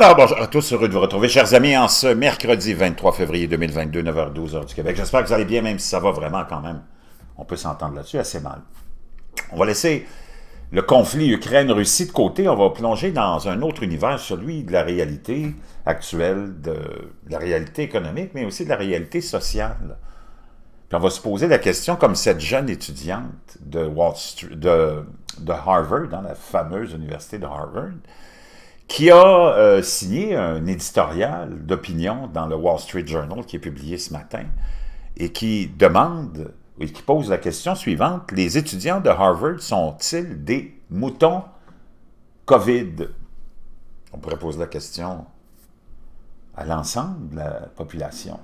Alors, bonjour à tous, heureux de vous retrouver, chers amis, en ce mercredi 23 février 2022, 9h12 heure du Québec. J'espère que vous allez bien, même si ça va vraiment quand même. On peut s'entendre là-dessus assez mal. On va laisser le conflit Ukraine-Russie de côté, on va plonger dans un autre univers, celui de la réalité actuelle, de, la réalité économique, mais aussi de la réalité sociale. Puis on va se poser la question, comme cette jeune étudiante de, de Harvard, dans la fameuse université de Harvard, qui a euh, signé un éditorial d'opinion dans le Wall Street Journal qui est publié ce matin et qui demande et qui pose la question suivante. Les étudiants de Harvard sont-ils des moutons COVID? On pourrait poser la question à l'ensemble de la population.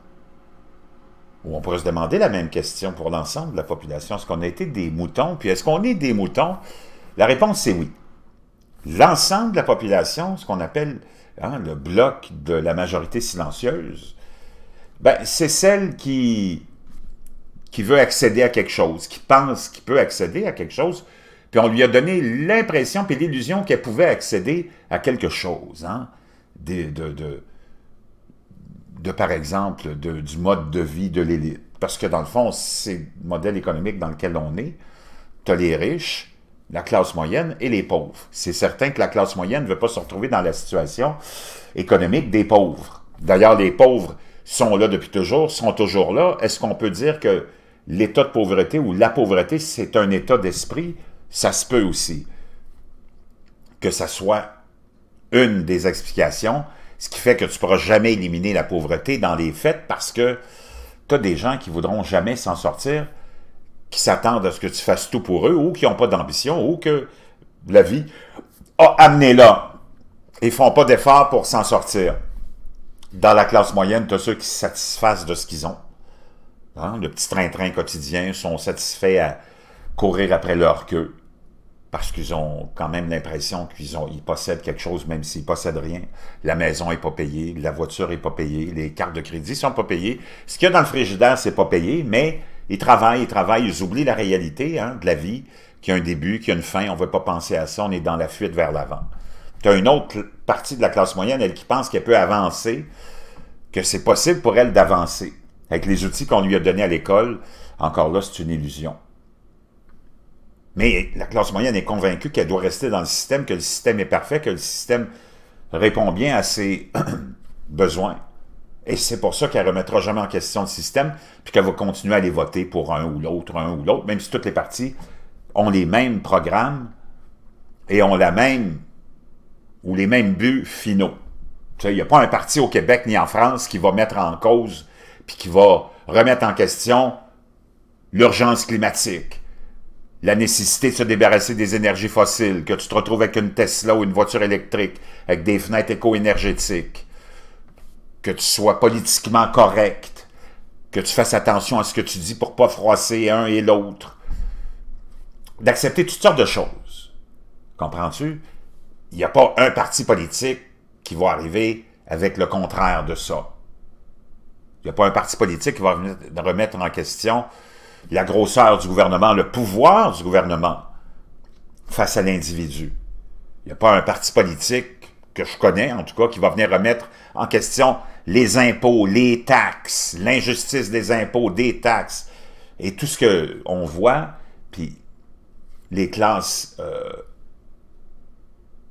Ou on pourrait se demander la même question pour l'ensemble de la population. Est-ce qu'on a été des moutons? Puis est-ce qu'on est des moutons? La réponse, c'est oui l'ensemble de la population, ce qu'on appelle hein, le bloc de la majorité silencieuse, ben, c'est celle qui, qui veut accéder à quelque chose, qui pense qu'il peut accéder à quelque chose, puis on lui a donné l'impression et l'illusion qu'elle pouvait accéder à quelque chose, hein, de, de, de, par exemple de, du mode de vie de l'élite. Parce que dans le fond, c'est le modèle économique dans lequel on est. Tu as les riches, la classe moyenne et les pauvres. C'est certain que la classe moyenne ne veut pas se retrouver dans la situation économique des pauvres. D'ailleurs, les pauvres sont là depuis toujours, sont toujours là. Est-ce qu'on peut dire que l'état de pauvreté ou la pauvreté, c'est un état d'esprit? Ça se peut aussi. Que ça soit une des explications, ce qui fait que tu ne pourras jamais éliminer la pauvreté dans les faits parce que tu as des gens qui voudront jamais s'en sortir qui s'attendent à ce que tu fasses tout pour eux, ou qui n'ont pas d'ambition, ou que la vie a amené là. Ils font pas d'efforts pour s'en sortir. Dans la classe moyenne, tu as ceux qui se satisfassent de ce qu'ils ont. Hein? Le petit train-train quotidien sont satisfaits à courir après leur queue parce qu'ils ont quand même l'impression qu'ils ont, ils possèdent quelque chose, même s'ils possèdent rien. La maison est pas payée, la voiture est pas payée, les cartes de crédit sont pas payées. Ce qu'il y a dans le frigidaire, c'est pas payé, mais ils travaillent, ils travaillent, ils oublient la réalité hein, de la vie, qui a un début, qui a une fin, on ne veut pas penser à ça, on est dans la fuite vers l'avant. Tu as une autre partie de la classe moyenne, elle qui pense qu'elle peut avancer, que c'est possible pour elle d'avancer. Avec les outils qu'on lui a donnés à l'école, encore là, c'est une illusion. Mais la classe moyenne est convaincue qu'elle doit rester dans le système, que le système est parfait, que le système répond bien à ses besoins. Et c'est pour ça qu'elle remettra jamais en question le système, puis qu'elle va continuer à aller voter pour un ou l'autre, un ou l'autre, même si toutes les parties ont les mêmes programmes et ont la même ou les mêmes buts finaux. Il n'y a pas un parti au Québec ni en France qui va mettre en cause puis qui va remettre en question l'urgence climatique, la nécessité de se débarrasser des énergies fossiles, que tu te retrouves avec une Tesla ou une voiture électrique, avec des fenêtres éco-énergétiques, que tu sois politiquement correct, que tu fasses attention à ce que tu dis pour ne pas froisser un et l'autre, d'accepter toutes sortes de choses. Comprends-tu? Il n'y a pas un parti politique qui va arriver avec le contraire de ça. Il n'y a pas un parti politique qui va venir remettre en question la grosseur du gouvernement, le pouvoir du gouvernement face à l'individu. Il n'y a pas un parti politique que je connais, en tout cas, qui va venir remettre en question les impôts, les taxes, l'injustice des impôts, des taxes, et tout ce qu'on voit, puis les classes euh,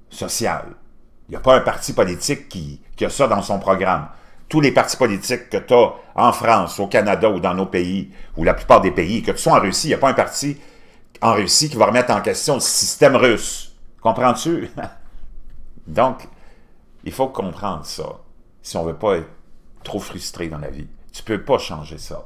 sociales. Il n'y a pas un parti politique qui, qui, a ça dans son programme. Tous les partis politiques que tu as en France, au Canada ou dans nos pays, ou la plupart des pays, que tu sois en Russie, il n'y a pas un parti en Russie qui va remettre en question le système russe. Comprends-tu? Donc, il faut comprendre ça si on veut pas être trop frustré dans la vie. Tu peux pas changer ça.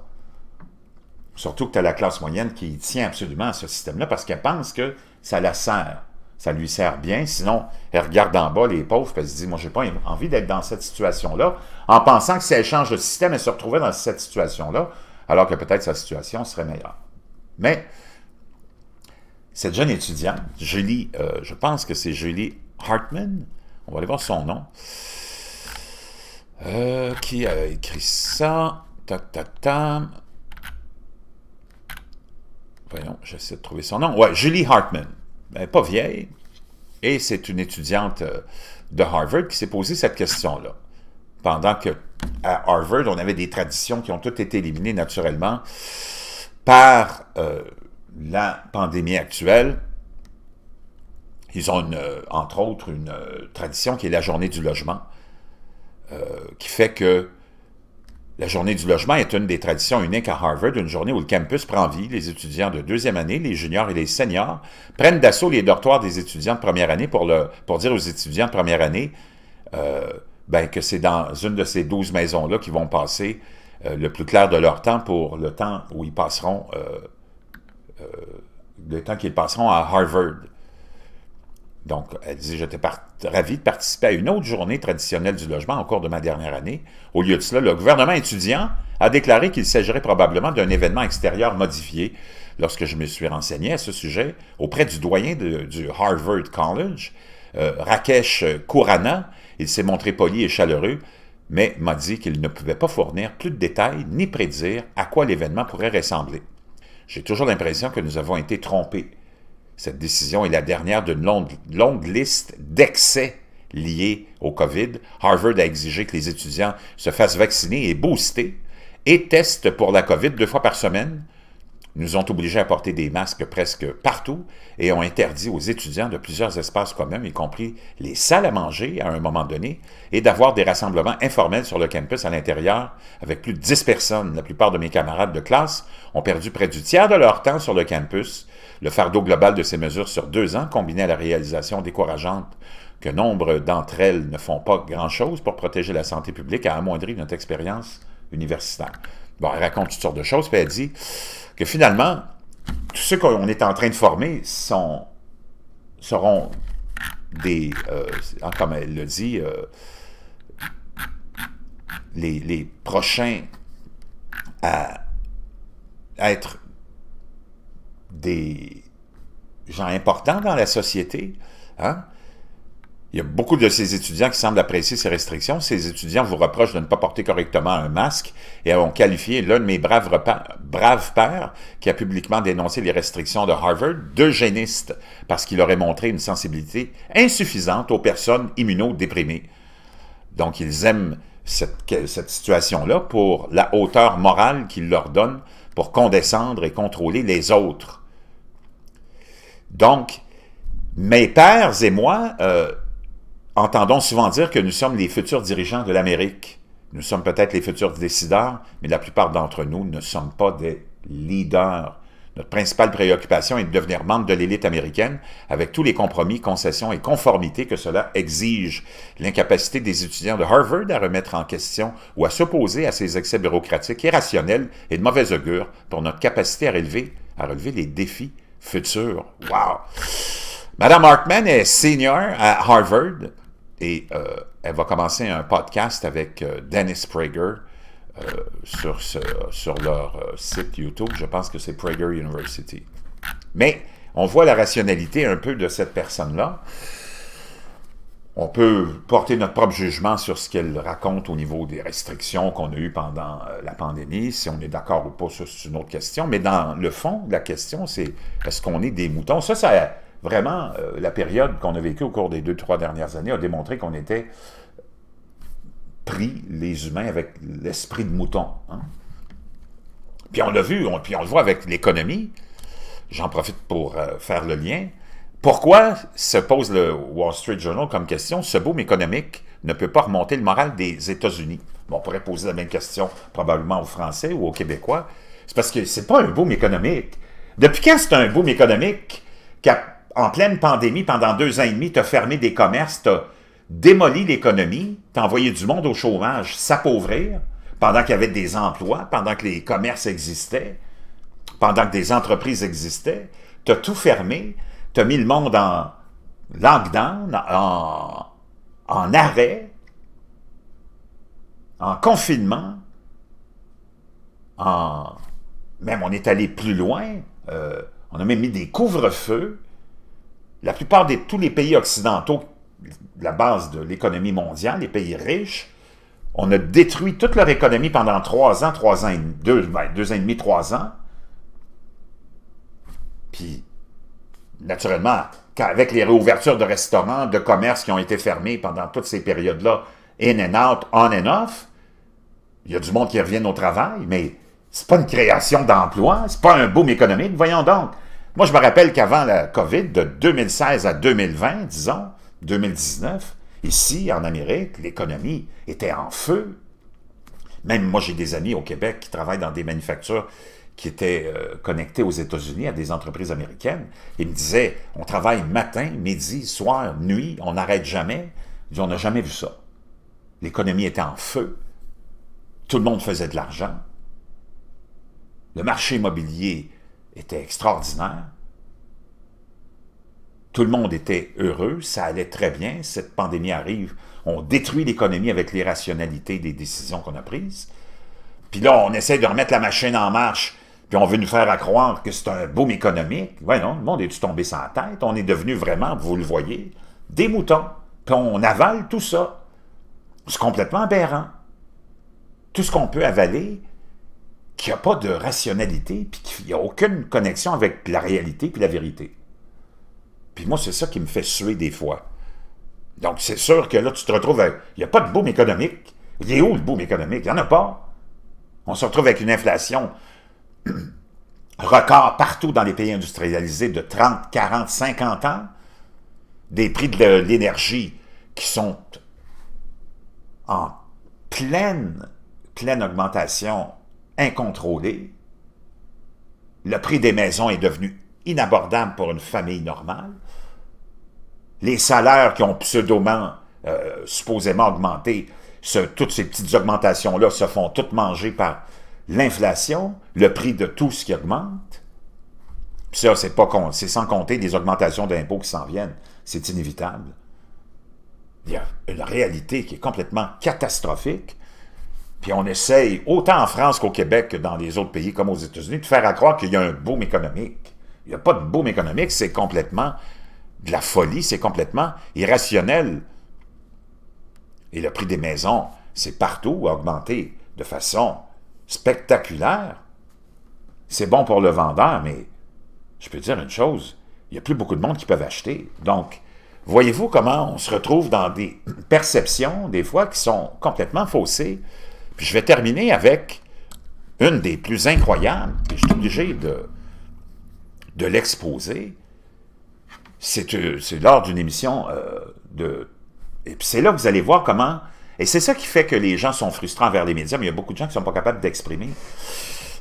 Surtout que tu as la classe moyenne qui tient absolument à ce système-là parce qu'elle pense que ça la sert. Ça lui sert bien. Sinon, elle regarde en bas les pauvres et elle se dit Moi, j'ai pas envie d'être dans cette situation-là. En pensant que si elle change le système, elle se retrouvait dans cette situation-là, alors que peut-être sa situation serait meilleure. Mais cette jeune étudiante, Julie, euh, je pense que c'est Julie Hartman, on va aller voir son nom. Euh, qui a écrit ça Tac, Voyons, j'essaie de trouver son nom. Ouais, Julie Hartman. Elle pas vieille. Et c'est une étudiante euh, de Harvard qui s'est posée cette question-là. Pendant qu'à Harvard, on avait des traditions qui ont toutes été éliminées naturellement par euh, la pandémie actuelle. Ils ont, entre autres, une tradition qui est la journée du logement euh, qui fait que la journée du logement est une des traditions uniques à Harvard, une journée où le campus prend vie. Les étudiants de deuxième année, les juniors et les seniors prennent d'assaut les dortoirs des étudiants de première année pour, le, pour dire aux étudiants de première année euh, ben, que c'est dans une de ces douze maisons-là qu'ils vont passer euh, le plus clair de leur temps pour le temps où ils passeront, le temps qu'ils passeront à Harvard. Donc, elle disait, j'étais ravi de participer à une autre journée traditionnelle du logement au cours de ma dernière année. Au lieu de cela, le gouvernement étudiant a déclaré qu'il s'agirait probablement d'un événement extérieur modifié. Lorsque je me suis renseigné à ce sujet auprès du doyen du Harvard College, euh, Rakesh Kourana, il s'est montré poli et chaleureux, mais m'a dit qu'il ne pouvait pas fournir plus de détails ni prédire à quoi l'événement pourrait ressembler. J'ai toujours l'impression que nous avons été trompés cette décision est la dernière d'une longue, liste d'excès liés au COVID. Harvard a exigé que les étudiants se fassent vacciner et booster et testent pour la COVID deux fois par semaine, nous ont obligés à porter des masques presque partout et ont interdit aux étudiants de plusieurs espaces communs, y compris les salles à manger à un moment donné, et d'avoir des rassemblements informels sur le campus à l'intérieur, avec plus de 10 personnes. La plupart de mes camarades de classe ont perdu près du tiers de leur temps sur le campus. Le fardeau global de ces mesures sur deux ans, combiné à la réalisation décourageante que nombre d'entre elles ne font pas grand-chose pour protéger la santé publique, a amoindri notre expérience universitaire. Bon, elle raconte toutes sortes de choses, puis elle dit que finalement, tous ceux qu'on est en train de former seront des, euh, comme elle le dit, euh, les, les, prochains à être des gens importants dans la société, hein? Il y a beaucoup de ces étudiants qui semblent apprécier ces restrictions. Ces étudiants vous reprochent de ne pas porter correctement un masque et ont qualifié l'un de mes braves, braves pères, qui a publiquement dénoncé les restrictions de Harvard, d'eugéniste, parce qu'il aurait montré une sensibilité insuffisante aux personnes immunodéprimées. Donc, ils aiment cette, cette situation-là pour la hauteur morale qu'il leur donne pour condescendre et contrôler les autres. Donc, mes pères et moi... Euh, entendons souvent dire que nous sommes les futurs dirigeants de l'Amérique. Nous sommes peut-être les futurs décideurs, mais la plupart d'entre nous ne sommes pas des leaders. Notre principale préoccupation est de devenir membre de l'élite américaine avec tous les compromis, concessions et conformités que cela exige. L'incapacité des étudiants de Harvard à remettre en question ou à s'opposer à ces excès bureaucratiques irrationnels et de mauvais augure pour notre capacité à relever, à relever les défis futurs. Wow! Madame Hartman est senior à Harvard et euh, elle va commencer un podcast avec euh, Dennis Prager euh, sur, sur leur site YouTube. Je pense que c'est Prager University. Mais on voit la rationalité un peu de cette personne-là. On peut porter notre propre jugement sur ce qu'elle raconte au niveau des restrictions qu'on a eues pendant la pandémie. Si on est d'accord ou pas, c'est une autre question. Mais dans le fond, la question, c'est est-ce qu'on est des moutons? Ça, ça vraiment, euh, la période qu'on a vécue au cours des deux, trois dernières années a démontré qu'on était pris, les humains, avec l'esprit de mouton. Hein. Puis on l'a vu, puis on le voit avec l'économie. J'en profite pour euh, faire le lien. Pourquoi se pose le Wall Street Journal comme question ce boom économique ne peut pas remonter le moral des États-Unis? on pourrait poser la même question probablement aux Français ou aux Québécois. C'est parce que c'est pas un boom économique. Depuis quand c'est un boom économique qui en pleine pandémie, pendant deux ans et demi, tu as fermé des commerces, tu as démoli l'économie, tu as envoyé du monde au chômage s'appauvrir pendant qu'il y avait des emplois, pendant que les commerces existaient, pendant que des entreprises existaient. Tu as tout fermé, tu as mis le monde en lockdown, en, arrêt, en confinement, en... même on est allé plus loin, euh, on a même mis des couvre-feux, la plupart de tous les pays occidentaux, la base de l'économie mondiale, les pays riches, on a détruit toute leur économie pendant trois ans, trois ans deux, ben, deux ans et demi, trois ans. Puis, naturellement, avec les réouvertures de restaurants, de commerces qui ont été fermés pendant toutes ces périodes-là, in and out, on and off, il y a du monde qui revient au travail, mais c'est pas une création d'emplois, c'est pas un boom économique, voyons donc. Moi, je me rappelle qu'avant la COVID, de 2016 à 2020, disons, 2019, ici, en Amérique, l'économie était en feu. Même moi, j'ai des amis au Québec qui travaillent dans des manufactures qui étaient euh, connectées aux États-Unis à des entreprises américaines. Ils me disaient, on travaille matin, midi, soir, nuit, on n'arrête jamais. Ils on n'a jamais vu ça. L'économie était en feu. Tout le monde faisait de l'argent. Le marché immobilier était extraordinaire. Tout le monde était heureux, ça allait très bien, cette pandémie arrive, on détruit l'économie avec l'irrationalité des décisions qu'on a prises. Puis là, on essaie de remettre la machine en marche, puis on veut nous faire croire que c'est un boom économique. Ouais, non, le monde est tombé sans tête, on est devenu vraiment, vous le voyez, des moutons. Puis on avale tout ça. C'est complètement aberrant. Tout ce qu'on peut avaler, qui a pas de rationalité, puis qui a aucune connexion avec la réalité puis la vérité. Puis moi, c'est ça qui me fait suer des fois. Donc, c'est sûr que là, tu te retrouves Il n'y a pas de boom économique. Il est où le boom économique? Il n'y en a pas. On se retrouve avec une inflation record partout dans les pays industrialisés de 30, 40, 50 ans. Des prix de l'énergie qui sont en pleine, pleine augmentation incontrôlée. Le prix des maisons est devenu inabordable pour une famille normale. Les salaires qui ont pseudo euh, supposément augmenté, toutes ces petites augmentations-là se font toutes manger par l'inflation, le prix de tout ce qui augmente. ça, c'est c'est sans compter des augmentations d'impôts qui s'en viennent. C'est inévitable. Il y a une réalité qui est complètement catastrophique puis on essaye, autant en France qu'au Québec que dans les autres pays comme aux États-Unis, de faire à croire qu'il y a un boom économique. Il n'y a pas de boom économique, c'est complètement de la folie, c'est complètement irrationnel. Et le prix des maisons, c'est partout augmenté de façon spectaculaire. C'est bon pour le vendeur, mais je peux dire une chose, il n'y a plus beaucoup de monde qui peuvent acheter. Donc, voyez-vous comment on se retrouve dans des perceptions, des fois, qui sont complètement faussées, je vais terminer avec une des plus incroyables, et je suis obligé de, de l'exposer. C'est euh, lors d'une émission euh, de... Et c'est là que vous allez voir comment... Et c'est ça qui fait que les gens sont frustrants envers les médias, mais il y a beaucoup de gens qui ne sont pas capables d'exprimer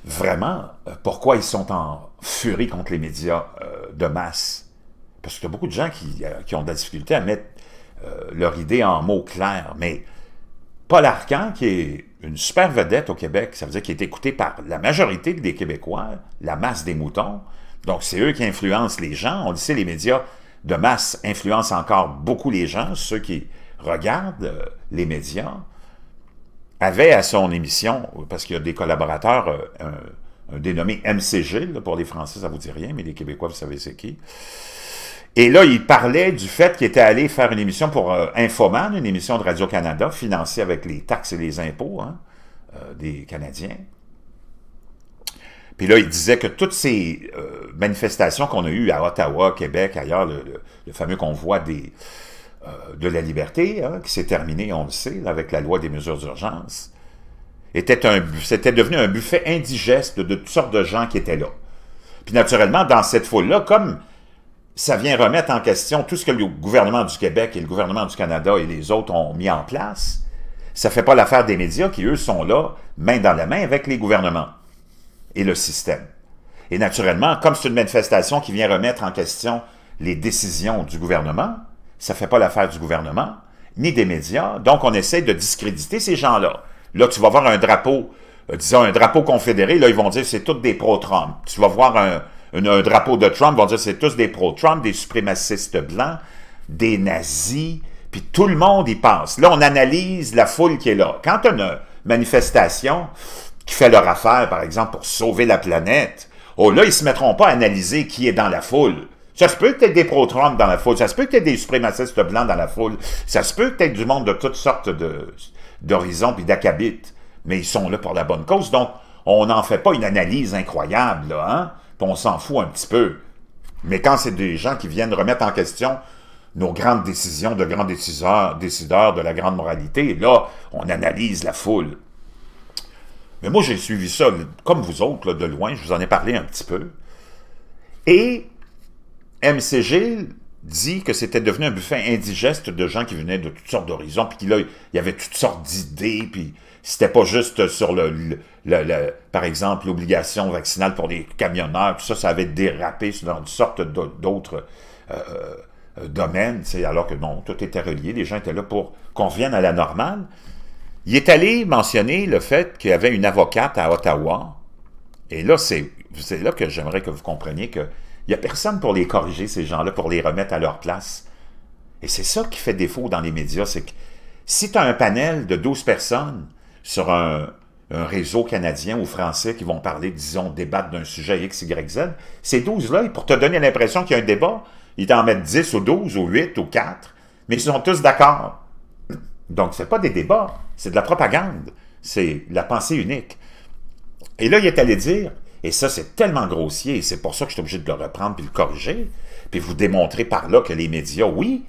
vraiment euh, pourquoi ils sont en furie contre les médias de masse. Parce qu'il y a beaucoup de gens qui, qui, ont de la difficulté à mettre leur idée en mots clairs. Mais Paul Arcan, qui est une super vedette au Québec. Ça veut dire qu'il est écouté par la majorité des Québécois, la masse des moutons. Donc, c'est eux qui influencent les gens. On le sait, les médias de masse influencent encore beaucoup les gens, ceux qui regardent euh, les médias avaient à son émission, parce qu'il y a des collaborateurs, euh, un, dénommé MCG, pour les Français, ça vous dit rien, mais les Québécois, vous savez c'est qui, et là, il parlait du fait qu'il était allé faire une émission pour euh, une émission de Radio-Canada, financée avec les taxes et les impôts hein, euh, des Canadiens. Puis là, il disait que toutes ces euh, manifestations qu'on a eues à Ottawa, Québec, ailleurs, le, fameux convoi des, de la liberté, hein, qui s'est terminé, on le sait, avec la loi des mesures d'urgence, était un, c'était devenu un buffet indigeste de toutes sortes de gens qui étaient là. Puis naturellement, dans cette foule-là, comme ça vient remettre en question tout ce que le gouvernement du Québec et le gouvernement du Canada et les autres ont mis en place. Ça ne fait pas l'affaire des médias qui, eux, sont là, main dans la main, avec les gouvernements et le système. Et naturellement, comme c'est une manifestation qui vient remettre en question les décisions du gouvernement, ça ne fait pas l'affaire du gouvernement, ni des médias, donc on essaie de discréditer ces gens-là. Là, tu vas voir un drapeau, euh, disons un drapeau confédéré, là, ils vont dire c'est toutes des pro-Trump. Tu vas voir un, un drapeau de Trump, vont dire c'est tous des pro-Trump, des suprémacistes blancs, des nazis, puis tout le monde y pense. Là, on analyse la foule qui est là. Quand on a une manifestation qui fait leur affaire, par exemple, pour sauver la planète, oh là, ils se mettront pas à analyser qui est dans la foule. Ça se peut que tu des pro-Trump dans la foule, ça se peut que tu des suprémacistes blancs dans la foule, ça se peut que tu du monde de toutes sortes d'horizons puis d'acabites, mais ils sont là pour la bonne cause, donc on n'en fait pas une analyse incroyable, là, hein? on s'en fout un petit peu. Mais quand c'est des gens qui viennent remettre en question nos grandes décisions de grands décideurs, décideurs de la grande moralité, là, on analyse la foule. Mais moi, j'ai suivi ça, comme vous autres, de loin, je vous en ai parlé un petit peu. Et MCG dit que c'était devenu un buffet indigeste de gens qui venaient de toutes sortes d'horizons, puis qu'il y avait toutes sortes d'idées, puis c'était pas juste sur le, par exemple, l'obligation vaccinale pour les camionneurs, tout ça, ça avait dérapé dans une sorte d'autres euh, euh domaines, alors que bon, tout était relié, les gens étaient là pour qu'on revienne à la normale. Il est allé mentionner le fait qu'il y avait une avocate à Ottawa, et là, c'est là que j'aimerais que vous compreniez qu'il n'y a personne pour les corriger, ces gens-là, pour les remettre à leur place. Et c'est ça qui fait défaut dans les médias, c'est que si tu as un panel de 12 personnes sur un, réseau canadien ou français qui vont parler, disons, débattre d'un sujet X, Y, Z. Ces 12-là, pour te donner l'impression qu'il y a un débat, ils t'en mettent 10 ou 12 ou 8 ou 4, mais ils sont tous d'accord. Donc, ce n'est pas des débats, c'est de la propagande, c'est la pensée unique. Et là, il est allé dire, et ça, c'est tellement grossier, et c'est pour ça que je suis obligé de le reprendre puis le corriger, puis vous démontrer par là que les médias, oui,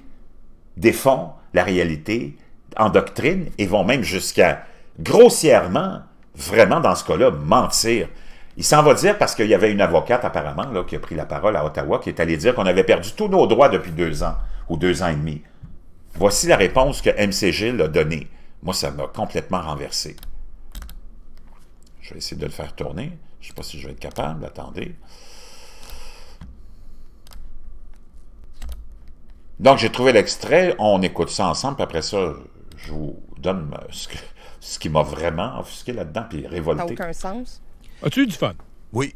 défont la réalité en doctrine et vont même jusqu'à grossièrement, vraiment dans ce cas-là, mentir. Il s'en va dire parce qu'il y avait une avocate apparemment là, qui a pris la parole à Ottawa, qui est allée dire qu'on avait perdu tous nos droits depuis deux ans ou deux ans et demi. Voici la réponse que MC Gilles a donnée. Moi, ça m'a complètement renversé. Je vais essayer de le faire tourner. Je ne sais pas si je vais être capable. Attendez. Donc, j'ai trouvé l'extrait. On écoute ça ensemble. Après ça, je vous donne ce que, ce qui m'a vraiment offusqué là-dedans, puis révolté. Ça aucun sens. As-tu eu du fun? Oui.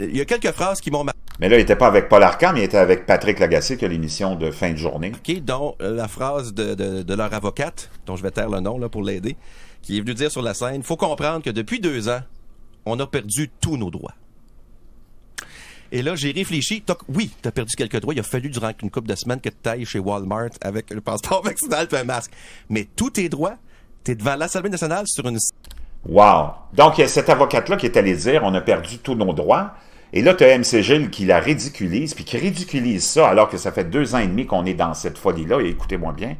Il y a quelques phrases qui m'ont Mais là, il n'était pas avec Paul Arcand, il était avec Patrick Lagacé, qui a l'émission de fin de journée. OK, dont euh, la phrase de, de, leur avocate, dont je vais taire le nom là, pour l'aider, qui est venue dire sur la scène, faut comprendre que depuis deux ans, on a perdu tous nos droits. Et là, j'ai réfléchi. oui, oui, as perdu quelques droits. Il a fallu durant une couple de semaines que tu ailles chez Walmart avec le passeport vaccinal et un masque. Mais tous tes droits, devant l'Assemblée nationale sur une... Wow! Donc, il y a cette avocate-là qui est allée dire « On a perdu tous nos droits ». Et là, tu as M. Gilles qui la ridiculise, puis qui ridiculise ça, alors que ça fait deux ans et demi qu'on est dans cette folie-là, et écoutez-moi bien,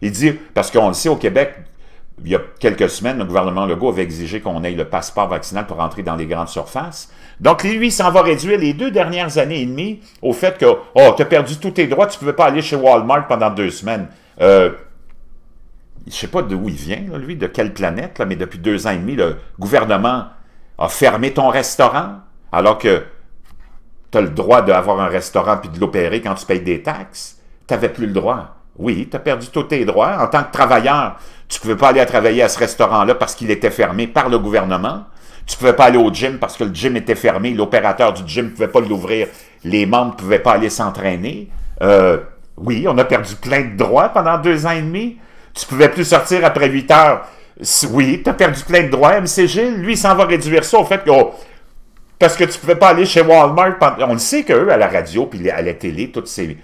il dit, parce qu'on le sait, au Québec, il y a quelques semaines, le gouvernement Legault avait exigé qu'on ait le passeport vaccinal pour entrer dans les grandes surfaces. Donc, lui, il s'en va réduire les deux dernières années et demie au fait que, oh, tu as perdu tous tes droits, tu ne pouvais pas aller chez Walmart pendant deux semaines. Euh, je sais pas d'où il vient, lui, de quelle planète, là, mais depuis deux ans et demi, le gouvernement a fermé ton restaurant, alors que tu as le droit d'avoir un restaurant puis de l'opérer quand tu payes des taxes. Tu n'avais plus le droit. Oui, tu as perdu tous tes droits. En tant que travailleur, tu ne pouvais pas aller travailler à ce restaurant-là parce qu'il était fermé par le gouvernement. Tu ne pouvais pas aller au gym parce que le gym était fermé. L'opérateur du gym ne pouvait pas l'ouvrir. Les membres ne pouvaient pas aller s'entraîner. Euh, oui, on a perdu plein de droits pendant deux ans et demi. Tu pouvais plus sortir après 8 heures. Oui, tu as perdu plein de droits. MCG, Gilles, lui, s'en va réduire ça au fait que... Oh, parce que tu pouvais pas aller chez Walmart. On le sait qu'eux, à la radio, puis à la télé, tous ces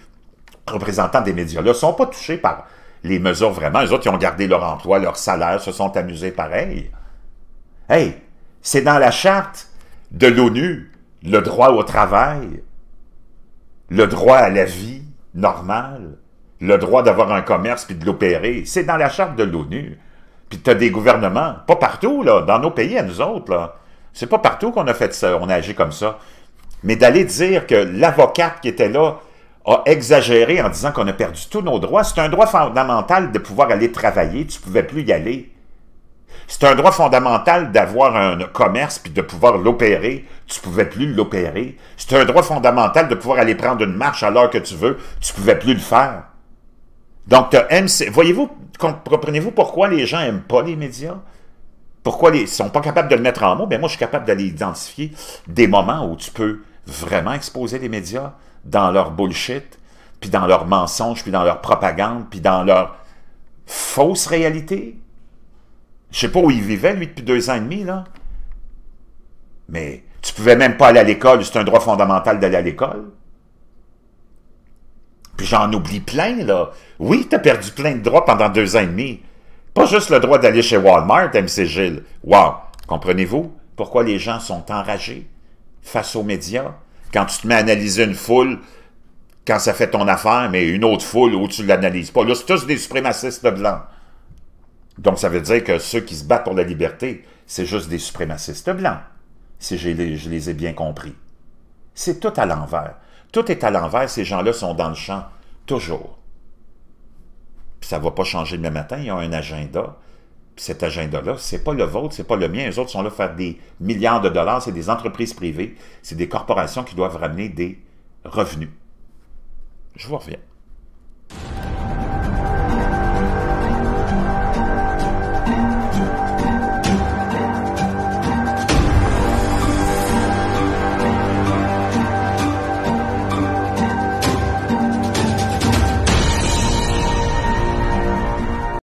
représentants des médias-là sont pas touchés par les mesures vraiment. Les autres, ils ont gardé leur emploi, leur salaire, se sont amusés pareil. Hey, c'est dans la charte de l'ONU, le droit au travail, le droit à la vie normale le droit d'avoir un commerce puis de l'opérer. C'est dans la charte de l'ONU. Puis tu as des gouvernements, pas partout, là, dans nos pays, à nous autres. là. C'est pas partout qu'on a fait ça, on a agi comme ça. Mais d'aller dire que l'avocate qui était là a exagéré en disant qu'on a perdu tous nos droits, c'est un droit fondamental de pouvoir aller travailler, tu pouvais plus y aller. C'est un droit fondamental d'avoir un commerce puis de pouvoir l'opérer. Tu pouvais plus l'opérer. C'est un droit fondamental de pouvoir aller prendre une marche à l'heure que tu veux. Tu pouvais plus le faire. Donc, tu as Voyez-vous, comprenez-vous pourquoi les gens n'aiment pas les médias? Pourquoi ils ne sont pas capables de le mettre en mots? Bien, moi, je suis capable d'aller identifier des moments où tu peux vraiment exposer les médias dans leur bullshit, puis dans leurs mensonges, puis dans leur propagande, puis dans leur fausse réalité. Je sais pas où il vivait, lui, depuis deux ans et demi, là. Mais tu pouvais même pas aller à l'école, c'est un droit fondamental d'aller à l'école. Puis j'en oublie plein, là. Oui, t'as perdu plein de droits pendant deux ans et demi. Pas juste le droit d'aller chez Walmart, MC Gilles. Wow! Comprenez-vous pourquoi les gens sont enragés face aux médias? Quand tu te mets à analyser une foule, quand ça fait ton affaire, mais une autre foule où tu l'analyses pas. Là, c'est tous des suprémacistes blancs. Donc, ça veut dire que ceux qui se battent pour la liberté, c'est juste des suprémacistes blancs, si je les ai bien compris. C'est tout à l'envers. Tout est à l'envers, ces gens-là sont dans le champ, toujours. ça ne va pas changer demain matin, ils ont un agenda. cet agenda-là, c'est pas le vôtre, c'est pas le mien. Les autres sont là pour faire des milliards de dollars, c'est des entreprises privées, c'est des corporations qui doivent ramener des revenus. Je vous reviens.